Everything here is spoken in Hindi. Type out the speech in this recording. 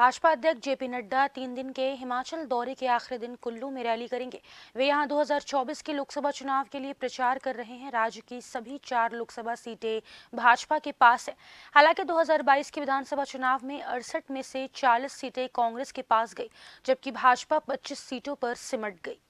भाजपा अध्यक्ष जेपी नड्डा तीन दिन के हिमाचल दौरे के आखिरी दिन कुल्लू में रैली करेंगे वे यहां 2024 के लोकसभा चुनाव के लिए प्रचार कर रहे हैं राज्य की सभी चार लोकसभा सीटें भाजपा के पास है हालांकि 2022 के विधानसभा चुनाव में अड़सठ में से 40 सीटें कांग्रेस के पास गई जबकि भाजपा 25 सीटों पर सिमट गई